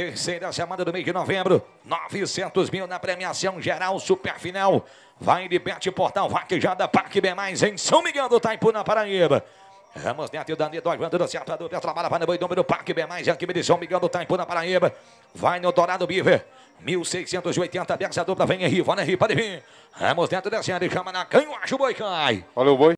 Terceira chamada do mês de novembro. 900 mil na premiação geral superfinal. Vai de Bet Portal Vaquejada Parque mais em São Miguel do Taipu, na Paraíba. Ramos Neto e o Danilo ajudando do certo. A dupla trabalha, vai no boi número Parque bem mais aqui de São Miguel do Taipu, na Paraíba. Vai no Dourado Biver. 1680, dessa dupla, vem Henri, na Ripa de vir. Ramos Neto descendo, chama na canhote, o boi cai. Olha o boi.